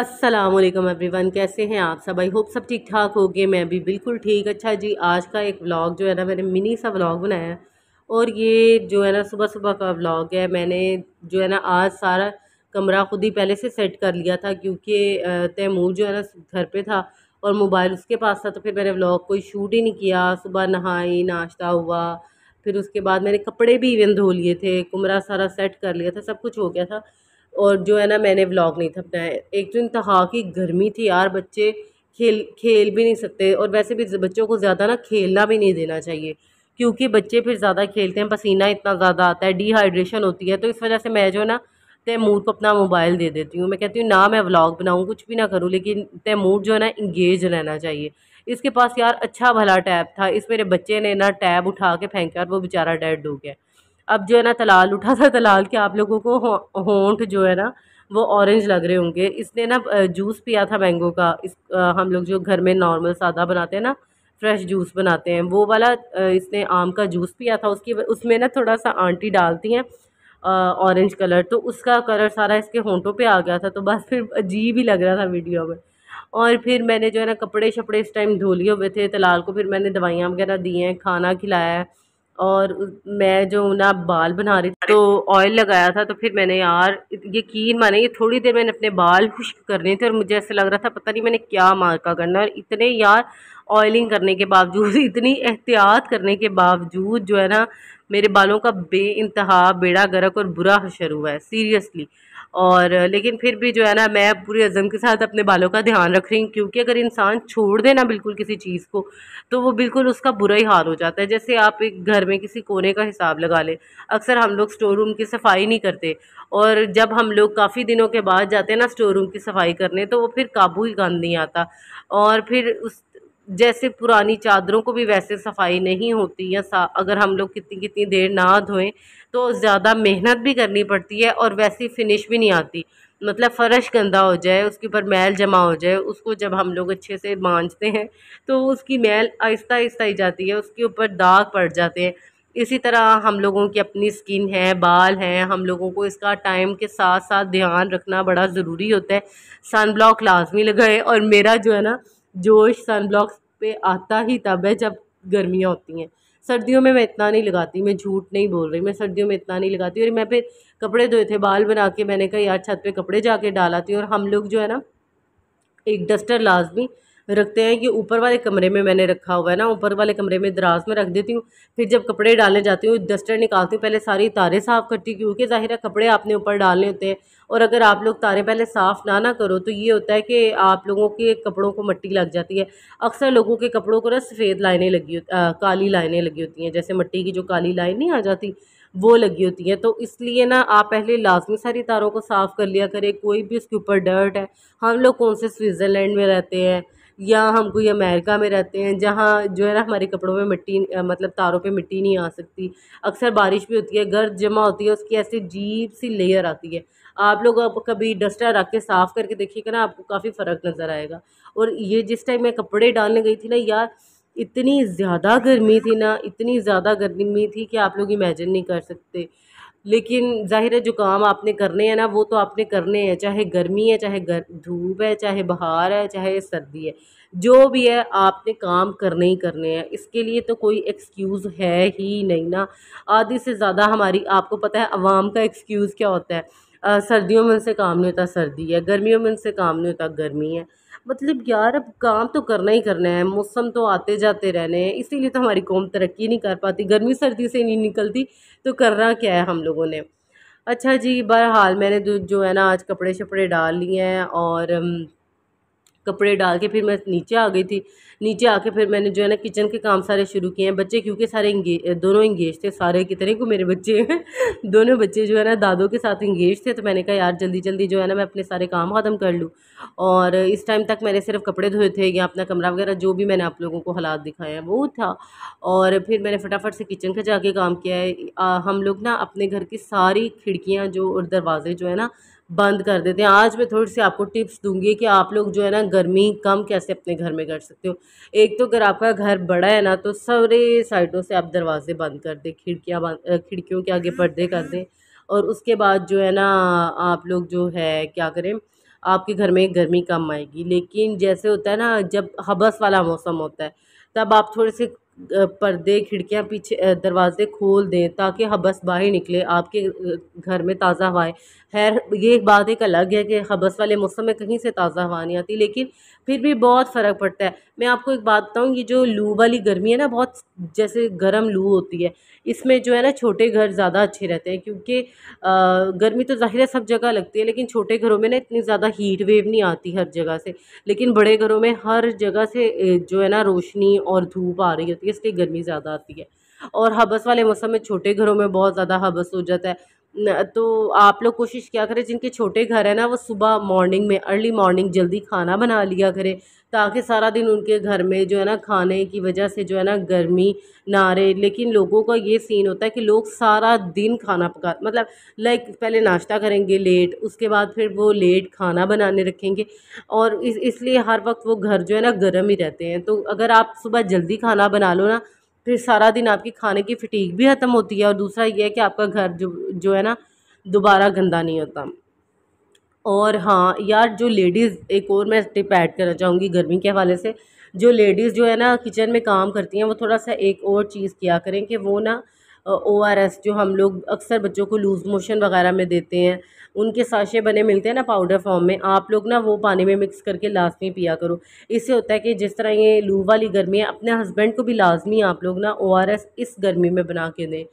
Aslam every one कैसे हैं आप सब आई होप सब ठीक ठाक हो गए मैं भी बिल्कुल ठीक अच्छा जी आज का एक व्लॉग जो है ना मैंने मिनी सा व्लॉग बनाया है और ये जो है ना सुबह सुबह का व्लॉग है मैंने जो है ना आज सारा कमरा ख़ुद ही पहले से सेट कर लिया था क्योंकि तैमूर जो है ना घर पे था और मोबाइल उसके पास था तो फिर मैंने व्लॉग कोई शूट ही नहीं किया सुबह नहाई नाश्ता हुआ फिर उसके बाद मैंने कपड़े भी इवन धो लिए थे कमरा सारा सेट कर लिया था सब कुछ हो गया था और जो है ना मैंने व्लॉग नहीं था अपनाया एक तो इंतहा की गर्मी थी यार बच्चे खेल खेल भी नहीं सकते और वैसे भी बच्चों को ज़्यादा ना खेलना भी नहीं देना चाहिए क्योंकि बच्चे फिर ज़्यादा खेलते हैं पसीना इतना ज़्यादा आता है डिहाइड्रेशन होती है तो इस वजह से मैं जो है ना तैमूर को अपना मोबाइल दे देती हूँ मैं कहती हूँ ना मैं व्लॉग बनाऊँ कुछ भी ना करूँ लेकिन तैमूर जो है ना इंगेज रहना चाहिए इसके पास यार अच्छा भला टैब था इस मेरे बच्चे ने ना टैब उठा के फेंका और वो बेचारा डेड हो गया अब जो है ना तलाल उठा था तलाल के आप लोगों को होंठ जो है ना वो ऑरेंज लग रहे होंगे इसने ना जूस पिया था मैंगो का इस हम लोग जो घर में नॉर्मल सादा बनाते हैं ना फ्रेश जूस बनाते हैं वो वाला इसने आम का जूस पिया था उसकी उसमें ना थोड़ा सा आंटी डालती हैं ऑरेंज कलर तो उसका कलर सारा इसके होंठों पे आ गया था तो बस फिर अजीब ही लग रहा था वीडियो में और फिर मैंने जो है ना कपड़े शपड़े इस टाइम धो लिए हुए थे तलाल को फिर मैंने दवाइयाँ वगैरह दी हैं खाना खिलाया है और मैं जो ना बाल बना रही थी तो ऑयल लगाया था तो फिर मैंने यार यकीन माने ये थोड़ी देर मैंने अपने बाल खुश्क करने थे और मुझे ऐसा लग रहा था पता नहीं मैंने क्या मार्का करना और इतने यार ऑयलिंग करने के बावजूद इतनी एहतियात करने के बावजूद जो है ना मेरे बालों का बे बेड़ा गर्क और बुरा हशर हुआ है सीरियसली और लेकिन फिर भी जो है ना मैं पूरे अज़म के साथ अपने बालों का ध्यान रख रही हूँ क्योंकि अगर इंसान छोड़ दे ना बिल्कुल किसी चीज़ को तो वो बिल्कुल उसका बुरा ही हाल हो जाता है जैसे आप एक घर में किसी कोने का हिसाब लगा लें अक्सर हम लोग स्टोर रूम की सफाई नहीं करते और जब हम लोग काफ़ी दिनों के बाद जाते हैं ना स्टोर रूम की सफाई करने तो वो फिर काबू ही गंद नहीं आता और फिर उस जैसे पुरानी चादरों को भी वैसे सफाई नहीं होती या सा अगर हम लोग कितनी कितनी देर ना धोएं तो ज़्यादा मेहनत भी करनी पड़ती है और वैसी फिनिश भी नहीं आती मतलब फ़र्श गंदा हो जाए उसके ऊपर मैल जमा हो जाए उसको जब हम लोग अच्छे से मांझते हैं तो उसकी मैल आहिस्ता आहिस्ता ही जाती है उसके ऊपर दाग पड़ जाते हैं इसी तरह हम लोगों की अपनी स्किन है बाल हैं हम लोगों को इसका टाइम के साथ साथ ध्यान रखना बड़ा ज़रूरी होता है सन ब्लॉक लाजमी लगाए और मेरा जो है ना जोश सनब्लॉक्स पे आता ही तब है जब गर्मियाँ होती हैं सर्दियों में मैं इतना नहीं लगाती मैं झूठ नहीं बोल रही मैं सर्दियों में इतना नहीं लगाती और मैं फिर कपड़े धोए थे बाल बना के मैंने कहा यार छत पे कपड़े जाके डाला थी और हम लोग जो है ना एक डस्टर लाजमी रखते हैं कि ऊपर वाले कमरे में मैंने रखा हुआ है ना ऊपर वाले कमरे में दराज में रख देती हूँ फिर जब कपड़े डालने जाती हूँ डस्टर निकालती हूँ पहले सारी तारे साफ़ करती हूँ क्योंकि ज़ाहिर है कपड़े आपने ऊपर डालने होते हैं और अगर आप लोग तारे पहले साफ़ ना ना करो तो ये होता है कि आप लोगों के कपड़ों को मट्टी लग जाती है अक्सर लोगों के कपड़ों को ना सफ़ेद लाइनें लगी आ, काली लाइनें लगी होती हैं जैसे मिट्टी की जो काली लाइन नहीं आ जाती वो लगी होती है तो इसलिए ना आप पहले लाजमी सारी तारों को साफ़ कर लिया करें कोई भी उसके ऊपर डर्ट है हम लोग कौन से स्विट्ज़रलैंड में रहते हैं या हम कोई अमेरिका में रहते हैं जहाँ जो है ना हमारे कपड़ों में मिट्टी मतलब तारों पे मिट्टी नहीं आ सकती अक्सर बारिश भी होती है गर्द जमा होती है उसकी ऐसी जीप सी लेयर आती है आप लोग आप कभी डस्टर रख के साफ़ करके देखिएगा ना आपको काफ़ी फ़र्क नज़र आएगा और ये जिस टाइम मैं कपड़े डालने गई थी ना यार इतनी ज़्यादा गर्मी थी ना इतनी ज़्यादा गर्मी थी कि आप लोग इमेजिन नहीं कर सकते लेकिन ज़ाहिर है जो काम आपने करने हैं ना वो तो आपने करने हैं चाहे गर्मी है चाहे गर धूप है चाहे बहार है चाहे सर्दी है जो भी है आपने काम करने ही करने हैं इसके लिए तो कोई एक्सक्यूज़ है ही नहीं ना आधी से ज़्यादा हमारी आपको पता है आवाम का एक्सक्यूज़ क्या होता है आ, सर्दियों में उनसे काम नहीं होता सर्दी है गर्मियों में उनसे काम नहीं होता गर्मी है मतलब यार अब काम तो करना ही करना है मौसम तो आते जाते रहने हैं इसीलिए तो हमारी कौम तरक्की नहीं कर पाती गर्मी सर्दी से नहीं निकलती तो करना क्या है हम लोगों ने अच्छा जी बहरहाल मैंने जो है ना आज कपड़े शपड़े डाल लिए हैं और कपड़े डाल के फिर मैं नीचे आ गई थी नीचे आके फिर मैंने जो है ना किचन के काम सारे शुरू किए हैं बच्चे क्योंकि सारे इंगे दोनों इंगेज थे सारे कितने को मेरे बच्चे दोनों बच्चे जो है ना दादों के साथ इंगेज थे तो मैंने कहा यार जल्दी जल्दी जो है ना मैं अपने सारे काम ख़त्म कर लूँ और इस टाइम तक मैंने सिर्फ कपड़े धोए थे या अपना कमरा वगैरह जो भी मैंने आप लोगों को हालात दिखाए हैं वो था और फिर मैंने फटाफट से किचन का जाके काम किया है हम लोग ना अपने घर की सारी खिड़कियाँ जो और दरवाजे जो है ना बंद कर देते हैं आज मैं थोड़ी सी आपको टिप्स दूंगी कि आप लोग जो है ना गर्मी कम कैसे अपने घर में कर सकते हो एक तो अगर आपका घर बड़ा है ना तो सारे साइडों से आप दरवाजे बंद कर दें खिड़कियाँ बंद खिड़कियों के आगे पर्दे कर दें और उसके बाद जो है ना आप लोग जो है क्या करें आपके घर में गर्मी कम आएगी लेकिन जैसे होता है ना जब हबस वाला मौसम होता है तब आप थोड़े से पर्दे खिड़कियां पीछे दरवाजे खोल दें ताकि हबस बाहर निकले आपके घर में ताज़ा हवाएं खैर ये एक बात एक अलग है कि हबस वाले मौसम में कहीं से ताज़ा हवा नहीं आती लेकिन फिर भी बहुत फ़र्क पड़ता है मैं आपको एक बात बताऊँ ये जो लू वाली गर्मी है ना बहुत जैसे गर्म लू होती है इसमें जो है ना छोटे घर ज़्यादा अच्छे रहते हैं क्योंकि गर्मी तो ज़ाहिर है सब जगह लगती है लेकिन छोटे घरों में ना इतनी ज़्यादा हीट वेव नहीं आती हर जगह से लेकिन बड़े घरों में हर जगह से जो है ना रोशनी और धूप आ रही होती है इसलिए गर्मी ज़्यादा आती है और हबस वाले मौसम में छोटे घरों में बहुत ज़्यादा हबस हो जाता है तो आप लोग कोशिश किया करें जिनके छोटे घर हैं ना वो सुबह मॉर्निंग में अर्ली मॉर्निंग जल्दी खाना बना लिया करें ताकि सारा दिन उनके घर में जो है ना खाने की वजह से जो है ना गर्मी ना रहे लेकिन लोगों का ये सीन होता है कि लोग सारा दिन खाना पका मतलब लाइक पहले नाश्ता करेंगे लेट उसके बाद फिर वो लेट खाना बनाने रखेंगे और इस इसलिए हर वक्त वो घर जो है ना गर्म ही रहते हैं तो अगर आप सुबह जल्दी खाना बना लो ना फिर सारा दिन आपकी खाने की फ़टीक भी ख़त्म होती है और दूसरा ये है कि आपका घर जो जो है ना दोबारा गंदा नहीं होता और हाँ यार जो लेडीज़ एक और मैं टिप ऐड करना चाहूँगी गर्मी के हवाले से जो लेडीज़ जो है ना किचन में काम करती हैं वो थोड़ा सा एक और चीज़ किया करें कि वो ना ओ आर एस जो हम लोग अक्सर बच्चों को लूज़ मोशन वगैरह में देते हैं उनके साशे बने मिलते हैं ना पाउडर फॉर्म में आप लोग ना वो पानी में मिक्स करके लाजमी पिया करो इससे होता है कि जिस तरह ये लू वाली गर्मी है अपने हस्बैंड को भी लाजमी आप लोग ना ओ आर एस इस गर्मी में बना के दें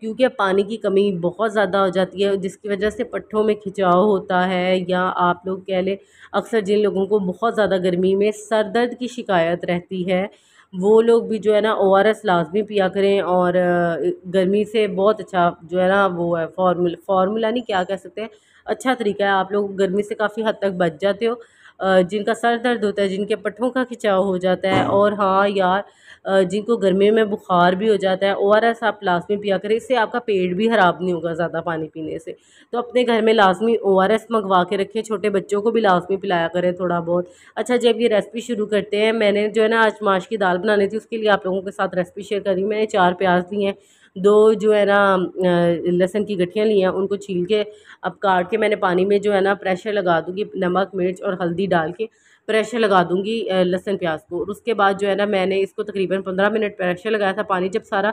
क्योंकि अब पानी की कमी बहुत ज़्यादा हो जाती है जिसकी वजह से पट्ठों में खिंचाव होता है या आप लोग कह लें अक्सर जिन लोगों को बहुत ज़्यादा गर्मी में सर दर्द की शिकायत रहती है वो लोग भी जो है ना ओ आर एस लाज़मी पिया करें और गर्मी से बहुत अच्छा जो है ना वो है फार्मूला फार्मूला नहीं क्या कह सकते हैं अच्छा तरीका है आप लोग गर्मी से काफ़ी हद तक बच जाते हो जिनका सर दर्द होता है जिनके पट्ठों का खिंचाव हो जाता है हाँ। और हाँ यार जिनको गर्मियों में बुखार भी हो जाता है ओ आर एस आप लाजमी पिया करें इससे आपका पेट भी ख़राब नहीं होगा ज़्यादा पानी पीने से तो अपने घर में लाजमी ओ आर एस मंगवा के रखें छोटे बच्चों को भी लाजमी पिलाया करें थोड़ा बहुत अच्छा जब ये रेसिपी शुरू करते हैं मैंने जो है ना आज माश की दाल बनानी थी उसके लिए आप लोगों के साथ रेसिपी शेयर करी मैंने चार प्याज दी हैं दो जो है ना लहसुन की गठियाँ ली हैं उनको छील के अब काट के मैंने पानी में जो है ना प्रेशर लगा दूँगी नमक मिर्च और हल्दी डाल के प्रेशर लगा दूँगी लहसन प्याज को और उसके बाद जो है ना मैंने इसको तकरीबन पंद्रह मिनट प्रेशर लगाया था पानी जब सारा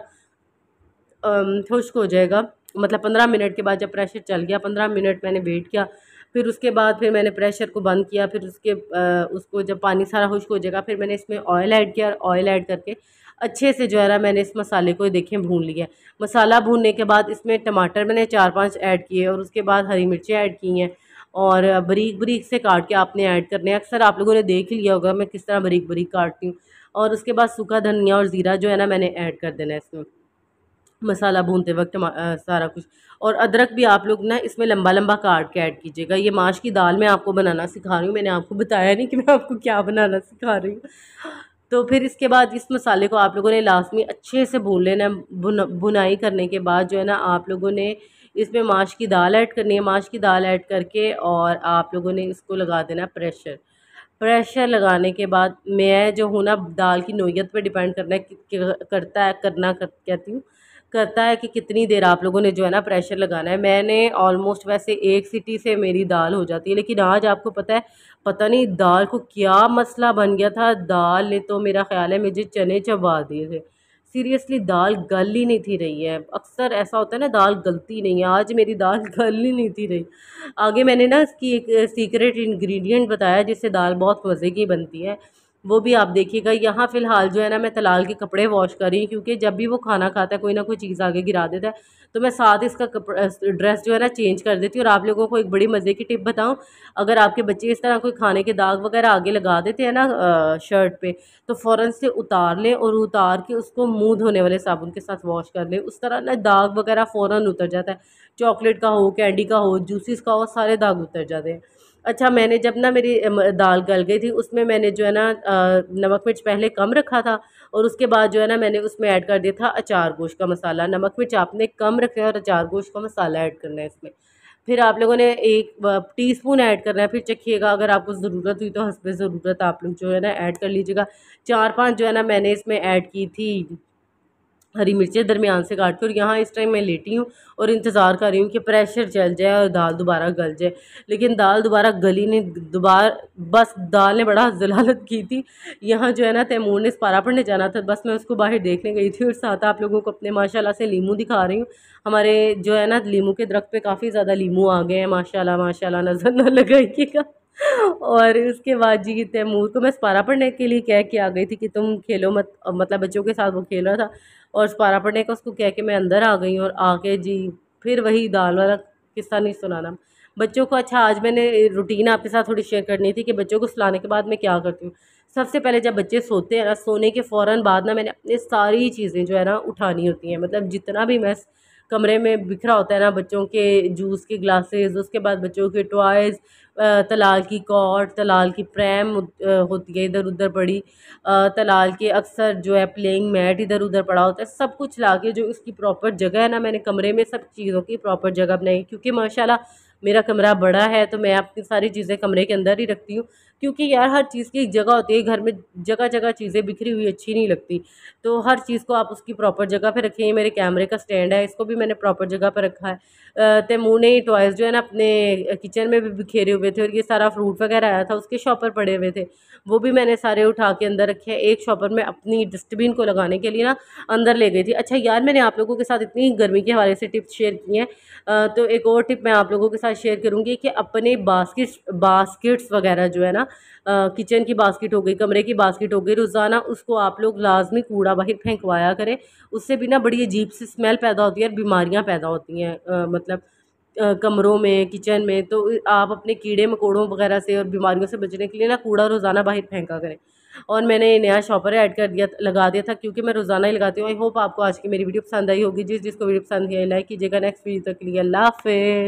खुश्क हो जाएगा मतलब पंद्रह मिनट के बाद जब प्रेशर चल गया पंद्रह मिनट मैंने वेट किया फिर उसके बाद फिर मैंने प्रेशर को बंद किया फिर उसके आ, उसको जब पानी सारा खुश्क हो जाएगा फिर मैंने इसमें ऑयल ऐड किया ऑयल ऐड करके अच्छे से जो है ना मैंने इस मसाले को देखें भून लिया मसाला भूनने के बाद इसमें टमाटर मैंने चार पाँच ऐड किए और उसके बाद हरी मिर्चें ऐड की हैं और बरीक बरीक से काट के आपने ऐड करने हैं अक्सर आप लोगों ने देख ही लिया होगा मैं किस तरह बरीक बरीक काटती हूँ और उसके बाद सूखा धनिया और ज़ीरा जो है ना मैंने ऐड कर देना है इसमें मसाला भूनते वक्त आ, सारा कुछ और अदरक भी आप लोग ना इसमें लंबा लंबा काट के ऐड कीजिएगा ये माश की दाल मैं आपको बनाना सिखा रही हूँ मैंने आपको बताया नहीं कि मैं आपको क्या बनाना सिखा रही हूँ तो फिर इसके बाद इस मसाले को आप लोगों ने लाजमी अच्छे से भून लेना है भुनाई करने के बाद जो है ना आप लोगों ने इसमें माश की दाल ऐड करनी है माश की दाल ऐड करके और आप लोगों ने इसको लगा देना प्रेशर प्रेशर लगाने के बाद मैं जो हूँ ना दाल की नोयत पे डिपेंड करना है करता है करना कर, कहती हूँ करता है कि कितनी देर आप लोगों ने जो है ना प्रेशर लगाना है मैंने ऑलमोस्ट वैसे एक सिटी से मेरी दाल हो जाती है लेकिन आज आपको पता है पता नहीं दाल को क्या मसला बन गया था दाल ने तो मेरा ख्याल है मुझे चने चबा दिए थे सीरियसली दाल गल ही नहीं थी रही है अक्सर ऐसा होता है ना दाल गलती नहीं है आज मेरी दाल गल ही नहीं थी रही आगे मैंने ना इसकी एक सीक्रेट इंग्रेडिएंट बताया जिससे दाल बहुत मज़े की बनती है वो भी आप देखिएगा यहाँ फ़िलहाल जो है ना मैं तलाल के कपड़े वॉश कर रही हूँ क्योंकि जब भी वो खाना खाता है कोई ना कोई चीज़ आगे गिरा देता है तो मैं साथ इसका ड्रेस जो है ना चेंज कर देती हूँ और आप लोगों को एक बड़ी मज़े की टिप बताऊँ अगर आपके बच्चे इस तरह कोई खाने के दाग वगैरह आगे लगा देते हैं ना शर्ट पर तो फ़ौर से उतार लें और उतार के उसको मुँह धोने वाले साबुन के साथ वॉश कर लें उस तरह ना दाग वगैरह फ़ौरन उतर जाता है चॉकलेट का हो कैंडी का हो जूसेस का हो सारे दाग उतर जाते हैं अच्छा मैंने जब ना मेरी दाल गल गई थी उसमें मैंने जो है ना नमक मिर्च पहले कम रखा था और उसके बाद जो है ना मैंने उसमें ऐड कर दिया था अचार गोश्त का मसाला नमक मिर्च आपने कम रखा है और अचार गोश्त का मसाला ऐड करना है इसमें फिर आप लोगों ने एक टीस्पून ऐड करना है फिर चखिएगा अगर आपको ज़रूरत हुई तो हंसब ज़रूरत आप लोग जो है ना ऐड कर लीजिएगा चार पांच जो है ना मैंने इसमें ऐड की थी हरी मिर्चें दरमियान से काट के और यहाँ इस टाइम मैं लेटी हूँ और इंतज़ार कर रही हूँ कि प्रेशर चल जाए और दाल दोबारा गल जाए लेकिन दाल दोबारा गली ने दोबारा बस दाल ने बड़ा जलालत की थी यहाँ जो है ना तैमूर ने पारा पढ़ने जाना था बस मैं उसको बाहर देखने गई थी और साथ आप लोगों को अपने माशा से लीमू दिखा रही हूँ हमारे जो है ना लीमू के दरख्त पे काफ़ी ज़्यादा लीमू आ गए हैं माशा माशा नज़र न लगाइएगा और उसके बाद जी तैमूर को तो मैं स्पारा पढ़ने के लिए कह के आ गई थी कि तुम खेलो मत मतलब बच्चों के साथ वो खेल रहा था और सपारा पढ़ने का उसको कह के मैं अंदर आ गई और आके जी फिर वही दाल वाला किस्सा नहीं सुनाना बच्चों को अच्छा आज मैंने रूटीन आपके साथ थोड़ी शेयर करनी थी कि बच्चों को सुलाने के बाद मैं क्या करती हूँ सबसे पहले जब बच्चे सोते हैं ना सोने के फ़ौर बाद ना मैंने अपनी सारी चीज़ें जो है ना उठानी होती हैं मतलब जितना भी मैं कमरे में बिखरा होता है ना बच्चों के जूस के ग्लासेस उसके बाद बच्चों के टॉयज़ तलाल की कॉट तलाल की प्रेम होती है इधर उधर पड़ी तलाल के अक्सर जो है प्लेइंग मैट इधर उधर पड़ा होता है सब कुछ ला के जो इसकी प्रॉपर जगह है ना मैंने कमरे में सब चीज़ों की प्रॉपर जगह बनाई क्योंकि माशाल्लाह मेरा कमरा बड़ा है तो मैं अपनी सारी चीज़ें कमरे के अंदर ही रखती हूँ क्योंकि यार हर चीज़ की एक जगह होती है घर में जगह जगह चीज़ें बिखरी हुई अच्छी नहीं लगती तो हर चीज़ को आप उसकी प्रॉपर जगह पर रखें मेरे कैमरे का स्टैंड है इसको भी मैंने प्रॉपर जगह पर रखा है तैमूर ने टॉयज़ जो है ना अपने किचन में भी बिखेरे हुए थे और ये सारा फ्रूट वगैरह आया था उसके शॉपर पड़े हुए थे वो भी मैंने सारे उठा के अंदर रखे हैं एक शॉपर में अपनी डस्टबिन को लगाने के लिए ना अंदर ले गई थी अच्छा यार मैंने आप लोगों के साथ इतनी गर्मी के हवाले से टिप्स शेयर की हैं तो एक और टिप मैं आप लोगों के साथ शेयर करूँगी कि अपने बास्किट बास्किट्स वगैरह जो है ना किचन की बास्किट हो गई कमरे की बास्केट हो गई रोज़ाना उसको आप लोग लाजमी कूड़ा बाहर फेंकवाया करें उससे भी ना बड़ी अजीब सी स्मेल पैदा होती है और बीमारियाँ पैदा होती हैं मतलब कमरों में किचन में तो आप अपने कीड़े मकोड़ों वगैरह से और बीमारियों से बचने के लिए ना कूड़ा रोज़ाना बाहर फेंका करें और मैंने नया शॉपर ऐड कर दिया लगा दिया था क्योंकि मैं रोज़ाना ही लगाती हूँ आई होप आपको आज की मेरी वीडियो पसंद आई होगी जिस जिसको वीडियो पसंद आई लाइक कीजिएगा नेक्स्ट वीडियो तक के लिए अल्लाह हाफिज़